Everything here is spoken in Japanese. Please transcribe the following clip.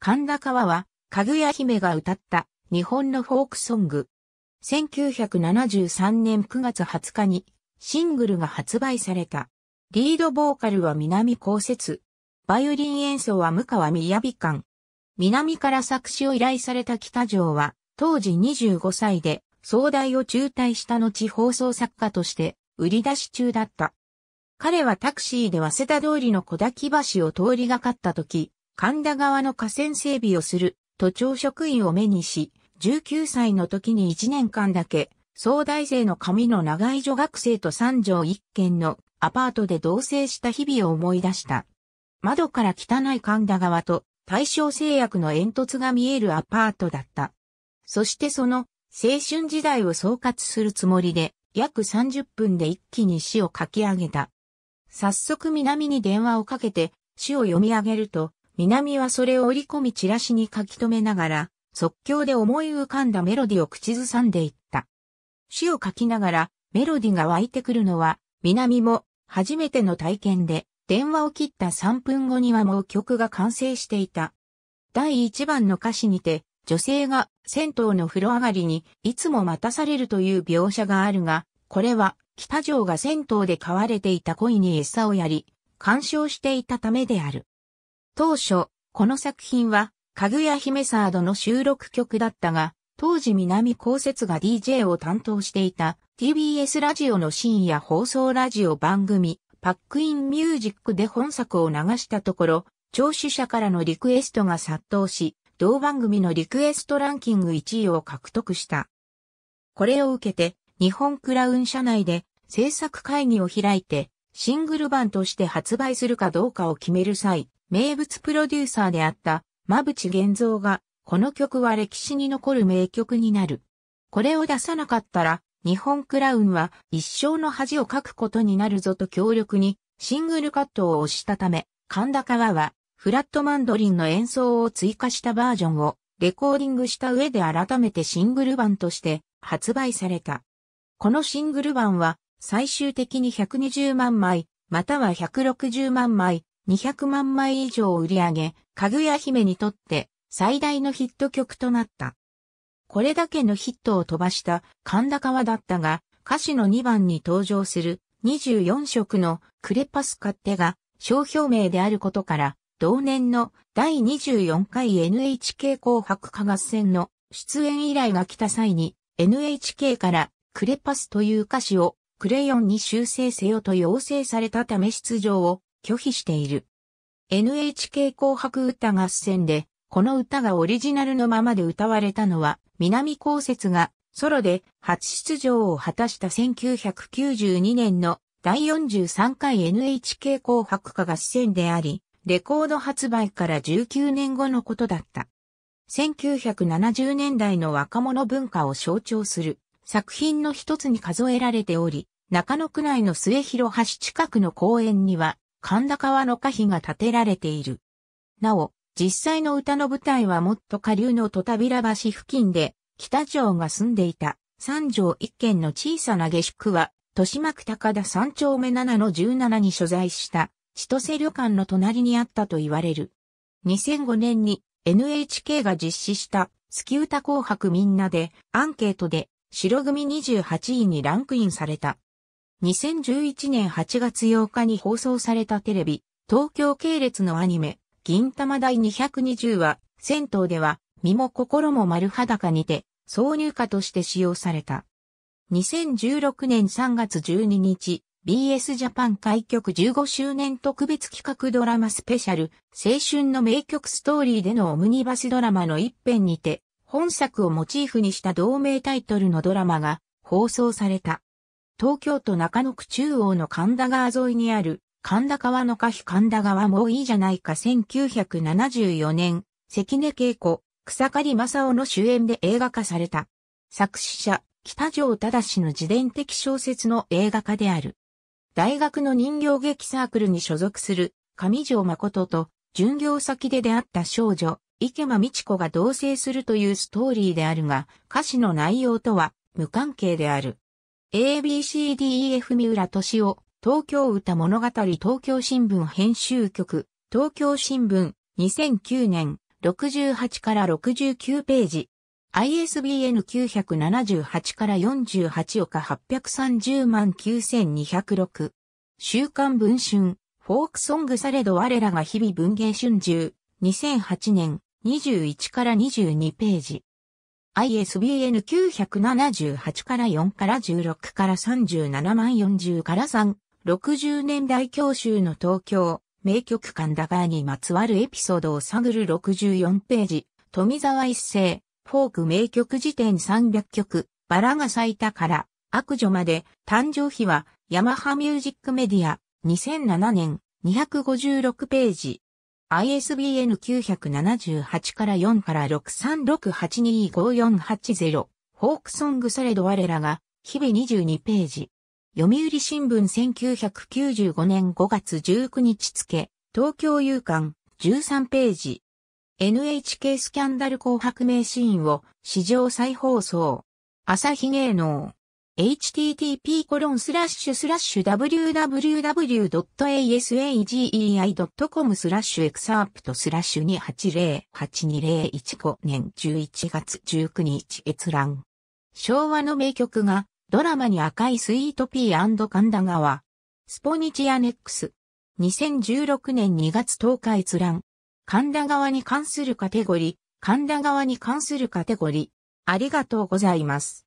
神田川は、かぐや姫が歌った日本のフォークソング。1973年9月20日にシングルが発売された。リードボーカルは南高節。バイオリン演奏は向川雅館。南から作詞を依頼された北条は、当時25歳で、総大を中退した後放送作家として売り出し中だった。彼はタクシーで早稲田通りの小滝橋を通りがかった時、神田川の河川整備をする都庁職員を目にし、19歳の時に1年間だけ、総大生の髪の長い女学生と三条一軒のアパートで同棲した日々を思い出した。窓から汚い神田川と大正製薬の煙突が見えるアパートだった。そしてその青春時代を総括するつもりで約30分で一気に詩を書き上げた。早速南に電話をかけて詩を読み上げると南はそれを織り込みチラシに書き留めながら、即興で思い浮かんだメロディを口ずさんでいった。詩を書きながら、メロディが湧いてくるのは、南も、初めての体験で、電話を切った3分後にはもう曲が完成していた。第1番の歌詞にて、女性が銭湯の風呂上がりにいつも待たされるという描写があるが、これは北条が銭湯で飼われていた恋に餌をやり、干渉していたためである。当初、この作品は、かぐや姫サードの収録曲だったが、当時南高節が DJ を担当していた TBS ラジオの深夜放送ラジオ番組、パックインミュージックで本作を流したところ、聴取者からのリクエストが殺到し、同番組のリクエストランキング1位を獲得した。これを受けて、日本クラウン社内で制作会議を開いて、シングル版として発売するかどうかを決める際、名物プロデューサーであった馬淵玄三が、この曲は歴史に残る名曲になる。これを出さなかったら、日本クラウンは一生の恥をかくことになるぞと強力にシングルカットを押したため、神田川はフラットマンドリンの演奏を追加したバージョンをレコーディングした上で改めてシングル版として発売された。このシングル版は最終的に120万枚、または160万枚200万枚以上売り上げ、かぐや姫にとって最大のヒット曲となった。これだけのヒットを飛ばした神田川だったが、歌詞の2番に登場する24色のクレパス勝手が商標名であることから、同年の第24回 NHK 紅白歌合戦の出演依頼が来た際に NHK からクレパスという歌詞をクレヨンに修正せよと要請されたため出場を拒否している。NHK 紅白歌合戦で、この歌がオリジナルのままで歌われたのは、南高節がソロで初出場を果たした1992年の第43回 NHK 紅白歌合戦であり、レコード発売から19年後のことだった。1970年代の若者文化を象徴する作品の一つに数えられており、中野区内の末広橋近くの公園には神田川の歌碑が建てられている。なお、実際の歌の舞台はもっと下流の戸田平橋付近で、北町が住んでいた三条一軒の小さな下宿は、豊島区高田三丁目7の17に所在した千歳旅館の隣にあったと言われる。2005年に NHK が実施したスキュータ紅白みんなでアンケートで白組28位にランクインされた。2011年8月8日に放送されたテレビ、東京系列のアニメ、銀玉第220は、銭湯では、身も心も丸裸にて、挿入歌として使用された。2016年3月12日、BS ジャパン開局15周年特別企画ドラマスペシャル、青春の名曲ストーリーでのオムニバスドラマの一編にて、本作をモチーフにした同名タイトルのドラマが放送された。東京都中野区中央の神田川沿いにある、神田川の歌手神田川もういいじゃないか1974年、関根恵子、草刈正雄の主演で映画化された。作詞者、北条忠の自伝的小説の映画化である。大学の人形劇サークルに所属する上条誠と巡業先で出会った少女、池間美智子が同棲するというストーリーであるが、歌詞の内容とは無関係である。ABCDEF 三浦敏夫、東京歌物語東京新聞編集局、東京新聞、2009年、68から69ページ。ISBN 978から48岡830万9206。週刊文春、フォークソングされど我らが日々文芸春秋。2008年、21から22ページ。ISBN 978から4から16から37万40から3、60年代教習の東京、名曲間だがにまつわるエピソードを探る64ページ、富沢一世、フォーク名曲辞典300曲、バラが咲いたから、悪女まで、誕生日は、ヤマハミュージックメディア、2007年、256ページ。ISBN 978から4から63682548-0、フォークソングされど我らが、日々22ページ。読売新聞1995年5月19日付、東京夕刊13ページ。NHK スキャンダル紅白名シーンを史上再放送。朝日芸能。http://www.asagei.com スラッシュエクサープトスラッシュ28082015年11月19日閲覧。昭和の名曲がドラマに赤いスイートピー神田川。スポニチアネックス。2016年2月10日閲覧。神田川に関するカテゴリー。神田川に関するカテゴリー。ありがとうございます。